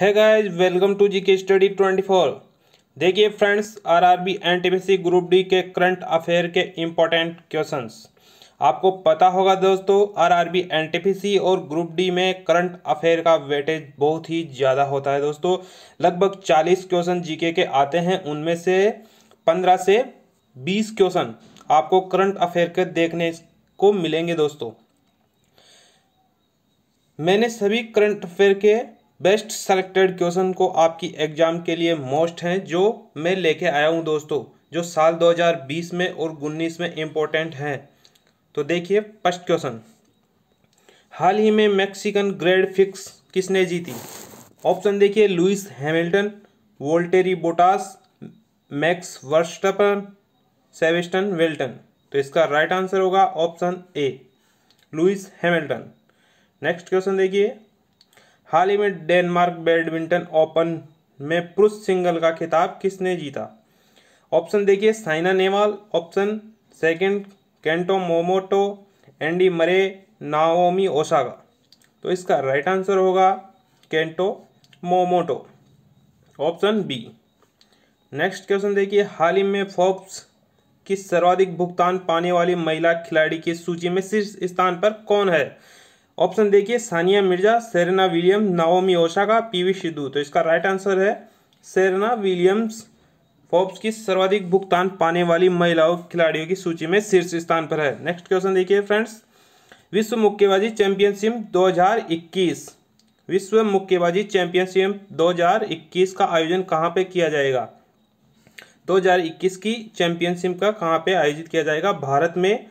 है guys welcome to जी के study 24 देखिए friends RRB P C group D के करंट अफेयर के इम्पोर्टेंट क्वेश्चंस आपको पता होगा दोस्तों आरआरबी पी सी और ग्रुप डी में करंट अफेयर का वेटेज बहुत ही ज़्यादा होता है दोस्तों लगभग 40 क्वेश्चन जीके के आते हैं उनमें से 15 से 20 क्वेश्चन आपको करंट अफेयर के देखने को मिलेंगे दोस्तों मैंने सभी करंट अफेयर के बेस्ट सेलेक्टेड क्वेश्चन को आपकी एग्जाम के लिए मोस्ट हैं जो मैं लेके आया हूँ दोस्तों जो साल 2020 में और उन्नीस में इम्पोर्टेंट हैं तो देखिए फर्स्ट क्वेश्चन हाल ही में मैक्सिकन ग्रेड फिक्स किसने जीती ऑप्शन देखिए Lewis Hamilton Valtteri Bottas Max Verstappen Sebastian वेल्टन तो इसका राइट आंसर होगा option A Lewis Hamilton next question देखिए हाल ही में डेनमार्क बैडमिंटन ओपन में पुरुष सिंगल का खिताब किसने जीता ऑप्शन देखिए Saina Nehwal option second Kento Momota Andy Murray Naomi Osaka तो इसका राइट आंसर होगा Kento Momota option B next question देखिए हाल ही में फोर्ब्स की सर्वाधिक भुगतान पाने वाली महिला खिलाड़ी की सूची में शीर्ष स्थान पर कौन है ऑप्शन देखिए Sania Mirza Serena William Naomi Osaka PV Sindhu तो इसका राइट आंसर है सेरेना विलियम्स फोर्ब्स की सर्वाधिक भुगतान पाने वाली महिलाओं खिलाड़ियों की सूची में शीर्ष स्थान पर है नेक्स्ट क्वेश्चन देखिए फ्रेंड्स विश्व मुक्केबाजी चैंपियनशिप 2021 विश्व मुक्केबाजी चैंपियनशिप 2021 का आयोजन कहाँ पे किया जाएगा 2021 की चैंपियनशिप का कहाँ पे आयोजित किया जाएगा भारत में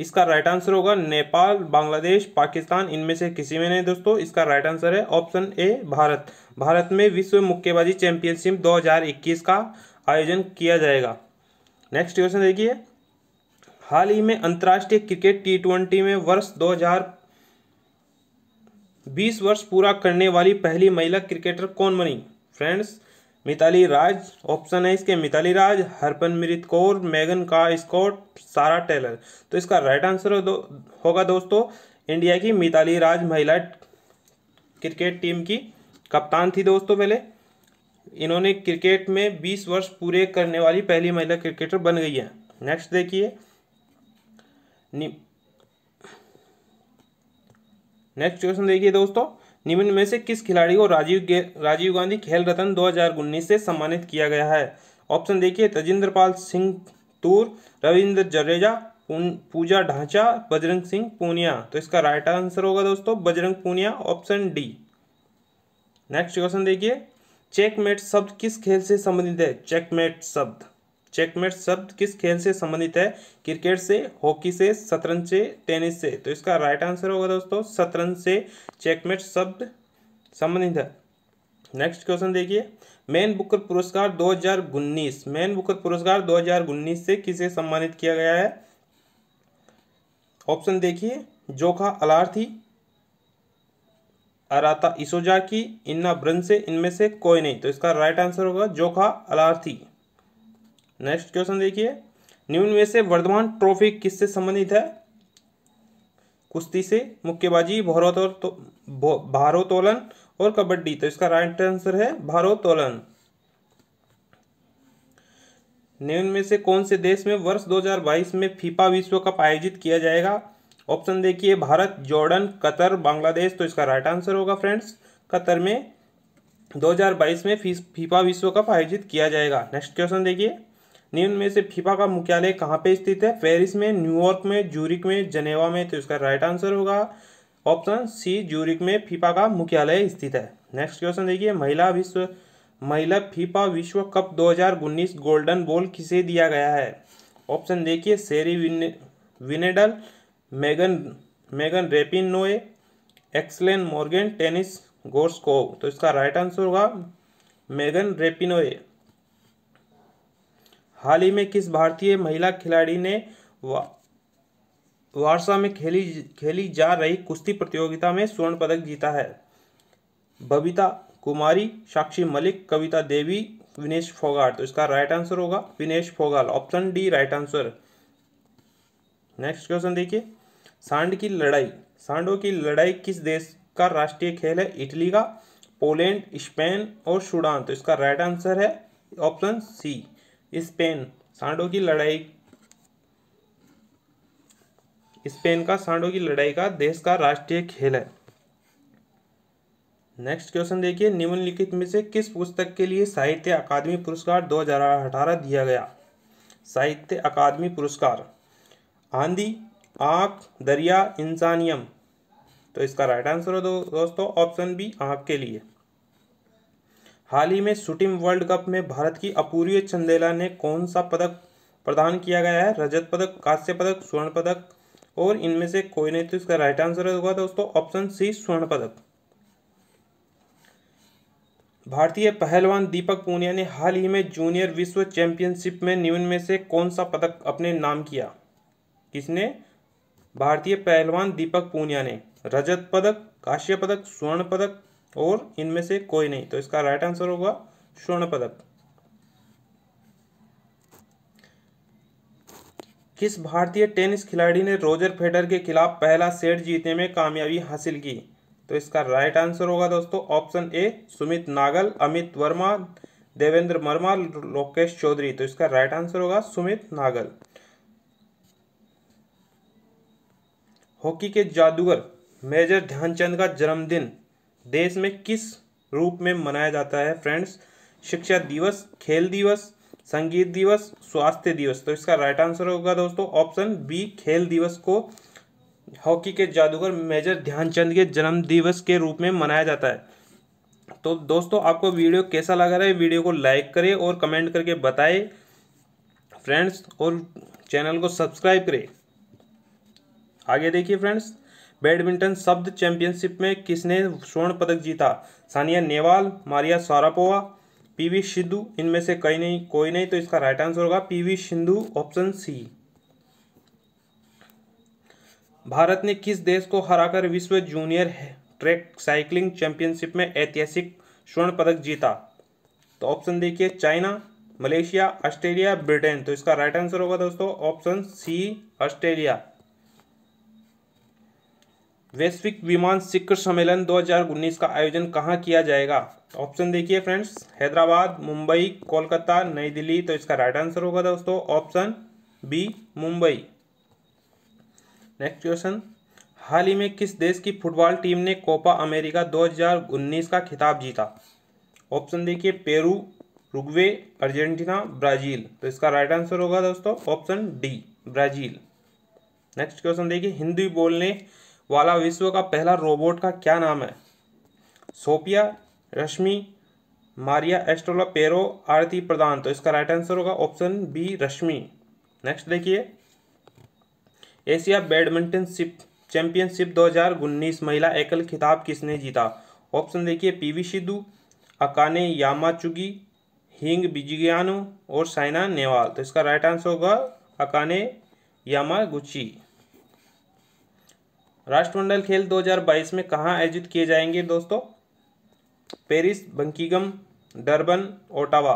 इसका राइट आंसर होगा नेपाल बांग्लादेश पाकिस्तान इनमें से किसी में नहीं दोस्तों इसका राइट आंसर है ऑप्शन ए भारत भारत में विश्व मुक्केबाजी चैंपियनशिप 2021 का आयोजन किया जाएगा नेक्स्ट क्वेश्चन देखिए हाल ही में अंतर्राष्ट्रीय क्रिकेट टी ट्वेंटी में वर्ष 2020 वर्ष पूरा करने वाली पहली महिला क्रिकेटर कौन बनी फ्रेंड्स मिताली राज ऑप्शन है इसके मिताली राज हरपन मृत कौर मेगन का स्कॉट सारा टेलर तो इसका राइट आंसर दो, होगा दोस्तों इंडिया की मिताली राज महिला क्रिकेट टीम की कप्तान थी दोस्तों पहले इन्होंने क्रिकेट में 20 वर्ष पूरे करने वाली पहली महिला क्रिकेटर बन गई है नेक्स्ट देखिए नेक्स्ट क्वेश्चन देखिए दोस्तों निम्न में से किस खिलाड़ी को राजीव राजीव गांधी खेल रत्न दो से सम्मानित किया गया है ऑप्शन देखिए तजिंद्र पाल सिंह तूर रविंद्र जडेजा पूजा ढांचा बजरंग सिंह पूनिया तो इसका राइट आंसर होगा दोस्तों Bajrang Punia option D next question देखिए चेकमेट शब्द किस खेल से संबंधित है चेकमेट शब्द चेकमेट शब्द किस खेल से संबंधित है क्रिकेट से हॉकी से शतरंज से टेनिस से तो इसका राइट आंसर होगा दोस्तों शतरंज से चेकमेट शब्द संबंधित है नेक्स्ट क्वेश्चन देखिए मैन बुकर पुरस्कार 2019 मैन बुकर पुरस्कार 2019 से किसे सम्मानित किया गया है ऑप्शन देखिए जोखा अलार्थी अराता की इन्ना ब्रंसे इनमें से कोई नहीं तो इसका राइट आंसर होगा जोखा अलार्थी नेक्स्ट क्वेश्चन देखिए निम्न में से वर्धमान ट्रॉफी किससे संबंधित है कुश्ती से मुक्केबाजी भारोत्तोलन तो, भारोत्तोलन और कबड्डी तो इसका राइट आंसर है भारोत्तोलन निम्न में से कौन से देश में वर्ष 2022 में फीफा विश्व कप आयोजित किया जाएगा ऑप्शन देखिए भारत जॉर्डन कतर बांग्लादेश तो इसका राइट आंसर होगा फ्रेंड्स कतर में 2022 में फीफा विश्व कप आयोजित किया जाएगा नेक्स्ट क्वेश्चन देखिए निम्न में से फीफा का मुख्यालय कहाँ पे स्थित है पेरिस में न्यूयॉर्क में जूरिक में जनेवा में तो इसका राइट आंसर होगा ऑप्शन सी जूरिक में फीफा का मुख्यालय स्थित है नेक्स्ट क्वेश्चन देखिए महिला विश्व महिला फीफा विश्व कप दो गोल्डन बॉल किसे दिया गया है ऑप्शन देखिए सेरी विनेडल मेगन मेगन रेपिन नोए एक्सलेन मॉर्गेन टेनिस गोर्सकोव तो इसका राइट आंसर होगा मेगन रेपिनोए हाल ही में किस भारतीय महिला खिलाड़ी ने वा, वारसा में खेली खेली जा रही कुश्ती प्रतियोगिता में स्वर्ण पदक जीता है बबीता कुमारी साक्षी मलिक कविता देवी विनेश फोगाट तो इसका राइट आंसर होगा Vinesh Phogat option D right answer next question देखिए सांड की लड़ाई सांडों की लड़ाई किस देश का राष्ट्रीय खेल है इटली का पोलैंड स्पेन और सूडान तो इसका राइट आंसर है ऑप्शन सी स्पेन सांडों की लड़ाई स्पेन का सांडों की लड़ाई का देश का राष्ट्रीय खेल है नेक्स्ट क्वेश्चन देखिए निम्नलिखित में से किस पुस्तक के लिए साहित्य अकादमी पुरस्कार 2018 दिया गया साहित्य अकादमी पुरस्कार आंधी आंख दरिया इंसानियम तो इसका राइट आंसर हो दो, दोस्तों ऑप्शन बी आंख के लिए हाल ही में शूटिंग वर्ल्ड कप में भारत की अपूर्वी चंदेला ने कौन सा पदक प्रदान किया गया है रजत पदक कांस्य पदक स्वर्ण पदक और इनमें से कोई नहीं तो इसका राइट आंसर होगा दोस्तों ऑप्शन सी स्वर्ण पदक भारतीय पहलवान दीपक पूनिया ने हाल ही में जूनियर विश्व चैंपियनशिप में निम्न में से कौन सा पदक अपने नाम किया किसने भारतीय पहलवान दीपक पूनिया ने रजत पदक कांस्य पदक स्वर्ण पदक और इनमें से कोई नहीं तो इसका राइट आंसर होगा स्वर्ण पदक किस भारतीय टेनिस खिलाड़ी ने रोजर फेडर के खिलाफ पहला सेट जीतने में कामयाबी हासिल की तो इसका राइट आंसर होगा दोस्तों ऑप्शन ए सुमित नागल अमित वर्मा देवेंद्र वर्मा लोकेश चौधरी तो इसका राइट आंसर होगा सुमित नागल हॉकी के जादूगर मेजर ध्यानचंद का जन्मदिन देश में किस रूप में मनाया जाता है फ्रेंड्स शिक्षा दिवस खेल दिवस संगीत दिवस स्वास्थ्य दिवस तो इसका राइट आंसर होगा दोस्तों ऑप्शन बी खेल दिवस को हॉकी के जादूगर मेजर ध्यानचंद के जन्म दिवस के रूप में मनाया जाता है तो दोस्तों आपको वीडियो कैसा लगा रहा है वीडियो को लाइक करें और कमेंट करके बताएं फ्रेंड्स और चैनल को सब्सक्राइब करें आगे देखिए फ्रेंड्स बैडमिंटन शब्द चैंपियनशिप में किसने स्वर्ण पदक जीता सानिया नेवाल मारिया सारापोवा पीवी सिद्धू इनमें से कई नहीं कोई नहीं तो इसका राइट आंसर होगा पीवी सिंधु ऑप्शन सी भारत ने किस देश को हराकर विश्व जूनियर ट्रैक साइकिलिंग चैंपियनशिप में ऐतिहासिक स्वर्ण पदक जीता तो ऑप्शन देखिए चाइना मलेशिया ऑस्ट्रेलिया ब्रिटेन तो इसका राइट आंसर होगा दोस्तों ऑप्शन सी ऑस्ट्रेलिया वैश्विक विमान शिखर सम्मेलन 2019 का आयोजन कहाँ किया जाएगा ऑप्शन देखिए फ्रेंड्स हैदराबाद मुंबई कोलकाता नई दिल्ली तो इसका राइट आंसर होगा दोस्तों option B Mumbai next question हाल ही में किस देश की फुटबॉल टीम ने कोपा अमेरिका 2019 का खिताब जीता ऑप्शन देखिए पेरू रुगवे अर्जेंटीना ब्राजील तो इसका राइट आंसर होगा दोस्तों option D Brazil next question देखिए हिंदी बोलने वाला विश्व का पहला रोबोट का क्या नाम है सोपिया रश्मि मारिया एस्ट्रोला पेरो आरती प्रधान तो इसका राइट आंसर होगा ऑप्शन बी रश्मि नेक्स्ट देखिए एशिया बैडमिंटन शिप चैंपियनशिप उन्नीस महिला एकल खिताब किसने जीता ऑप्शन देखिए पीवी सिद्धू अकाने यामाचुगी हिंग बिजियानो और साइना नेवाल तो इसका राइट आंसर होगा अकाने यामागुची राष्ट्रमंडल खेल 2022 में कहाँ आयोजित किए जाएंगे दोस्तों पेरिस बंकीगम डरबन ओटावा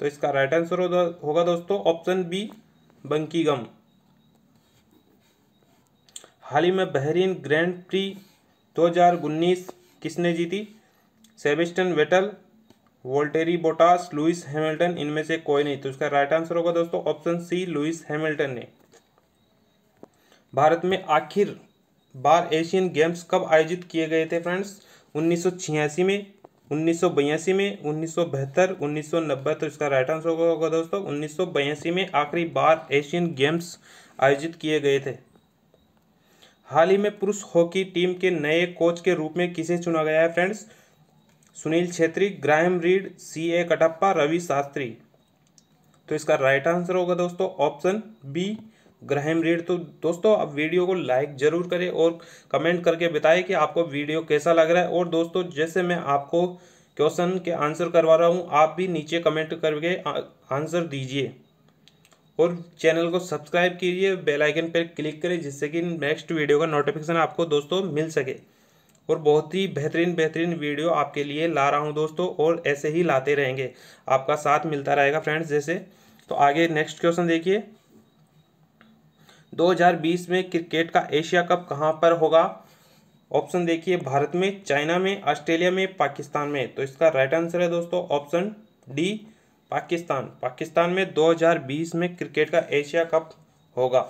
तो इसका राइट आंसर होगा दोस्तों ऑप्शन बी बंकीगम हाल ही में बहरीन ग्रैंड प्री 2019 किसने जीती Sebastian Vettel Valtteri Bottas Lewis Hamilton इनमें से कोई नहीं तो इसका राइट आंसर होगा दोस्तों ऑप्शन सी लुइस हैमिल्टन ने भारत में आखिर बार एशियन गेम्स कब आयोजित किए गए थे फ्रेंड्स उन्नीस में उन्नीस में उन्नीस सौ तो इसका राइट आंसर होगा दोस्तों उन्नीस में आखिरी बार एशियन गेम्स आयोजित किए गए थे हाल ही में पुरुष हॉकी टीम के नए कोच के रूप में किसे चुना गया है friends Sunil Chhetri Graham Reid C A Kuttappa Ravi Shastri तो इसका राइट आंसर होगा दोस्तों ऑप्शन बी ग्रहम रीड तो दोस्तों आप वीडियो को लाइक ज़रूर करें और कमेंट करके बताएं कि आपको वीडियो कैसा लग रहा है और दोस्तों जैसे मैं आपको क्वेश्चन के आंसर करवा रहा हूँ आप भी नीचे कमेंट करके आंसर दीजिए और चैनल को सब्सक्राइब कीजिए बेल आइकन पर क्लिक करें जिससे कि नेक्स्ट वीडियो का नोटिफिकेशन आपको दोस्तों मिल सके और बहुत ही बेहतरीन बेहतरीन वीडियो आपके लिए ला रहा हूँ दोस्तों और ऐसे ही लाते रहेंगे आपका साथ मिलता रहेगा फ्रेंड्स जैसे तो आगे नेक्स्ट क्वेश्चन देखिए 2020 में क्रिकेट का एशिया कप कहाँ पर होगा ऑप्शन देखिए भारत में चाइना में ऑस्ट्रेलिया में पाकिस्तान में तो इसका राइट आंसर है दोस्तों ऑप्शन डी पाकिस्तान पाकिस्तान में 2020 में क्रिकेट का एशिया कप होगा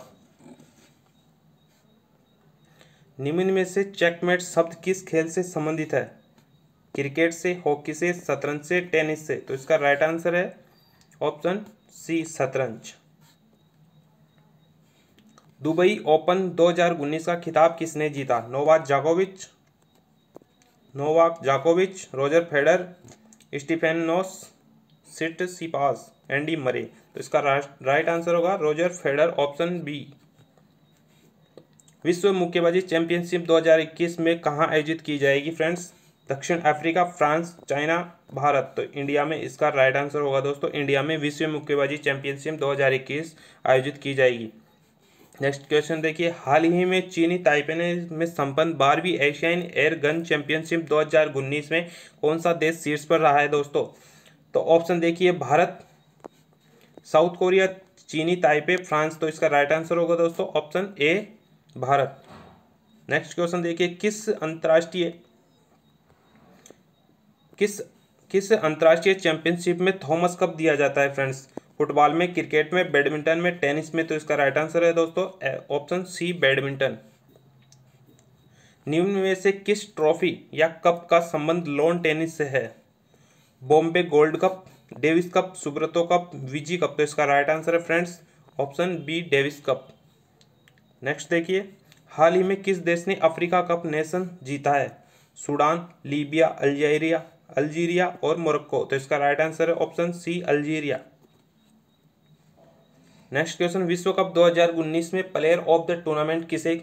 निम्न में से चेकमेट शब्द किस खेल से संबंधित है क्रिकेट से हॉकी से शतरंज से टेनिस से तो इसका राइट आंसर है ऑप्शन सी शतरंज दुबई ओपन 2019 का खिताब किसने जीता Novak जाकोविच Novak जाकोविच Roger fader स्टीफेनोस seat सिपास Andy Murray तो इसका राइट आंसर होगा रोजर फेडर ऑप्शन बी विश्व मुक्केबाजी चैंपियनशिप 2021 में कहाँ आयोजित की जाएगी फ्रेंड्स दक्षिण अफ्रीका फ्रांस चाइना भारत तो इंडिया में इसका राइट आंसर होगा दोस्तों इंडिया में विश्व मुक्केबाजी चैंपियनशिप 2021 आयोजित की जाएगी नेक्स्ट क्वेश्चन देखिए हाल ही में चीनी ताइपे ने में संपन्न बारहवीं एशियन एयर गन चैंपियनशिप उन्नीस में कौन सा देश शीर्ष पर रहा है दोस्तों तो ऑप्शन देखिए भारत साउथ कोरिया चीनी ताइपे फ्रांस तो इसका राइट आंसर होगा दोस्तों ऑप्शन ए भारत नेक्स्ट क्वेश्चन देखिए किस अंतर्राष्ट्रीय किस किस अंतर्राष्ट्रीय चैंपियनशिप में थॉमस कप दिया जाता है फ्रेंड्स फुटबॉल में क्रिकेट में बैडमिंटन में टेनिस में तो इसका राइट आंसर है दोस्तों ऑप्शन सी बैडमिंटन निम्न में से किस ट्रॉफी या कप का संबंध लॉन टेनिस से है Bombay gold cup Davis cup Subroto cup Vizzy cup तो इसका राइट आंसर है friends option B Davis cup next देखिए हाल ही में किस देश ने अफ्रीका कप नेशन जीता है सूडान लीबिया अल्जीरिया अल्जीरिया और मोरक्को तो इसका राइट आंसर है option C Algeria next question विश्व कप 2019 में प्लेयर ऑफ द टूर्नामेंट किसे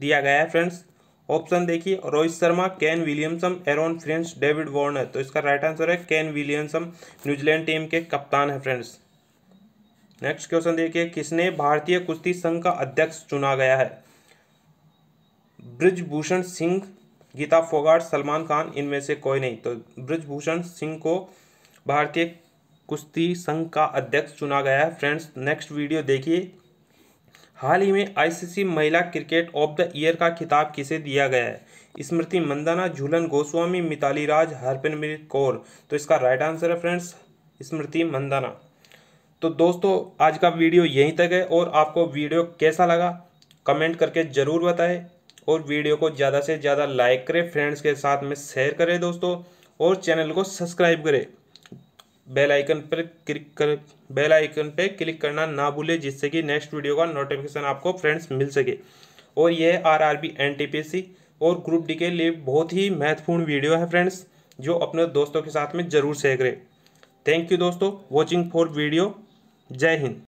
दिया गया है फ्रेंड्स ऑप्शन देखिए Rohit Sharma Kane Williamson Aaron friends David Warner तो इसका राइट आंसर है कैन विलियमसम न्यूजीलैंड टीम के कप्तान है फ्रेंड्स नेक्स्ट क्वेश्चन देखिए किसने भारतीय कुश्ती संघ का अध्यक्ष चुना गया है ब्रिजभूषण सिंह गीता फोगाट सलमान खान इनमें से कोई नहीं तो ब्रिजभूषण सिंह को भारतीय कुश्ती संघ का अध्यक्ष चुना गया है फ्रेंड्स नेक्स्ट वीडियो देखिए हाल ही में आईसीसी महिला क्रिकेट ऑफ द ईयर का खिताब किसे दिया गया है स्मृति मंदाना झूलन गोस्वामी मिताली राज हरपिनप्रीत कौर तो इसका राइट आंसर है फ्रेंड्स स्मृति मंदाना तो दोस्तों आज का वीडियो यहीं तक है और आपको वीडियो कैसा लगा कमेंट करके ज़रूर बताएं और वीडियो को ज़्यादा से ज़्यादा लाइक करें फ्रेंड्स के साथ में शेयर करें दोस्तों और चैनल को सब्सक्राइब करें बेल आइकन पर क्लिक कर बेल आइकन पे क्लिक करना ना भूलें जिससे कि नेक्स्ट वीडियो का नोटिफिकेशन आपको फ्रेंड्स मिल सके और यह R R B N T P C और ग्रुप डी के लिए बहुत ही महत्वपूर्ण वीडियो है फ्रेंड्स जो अपने दोस्तों के साथ में ज़रूर शेयर करें थैंक यू दोस्तों watching for video Jai Hind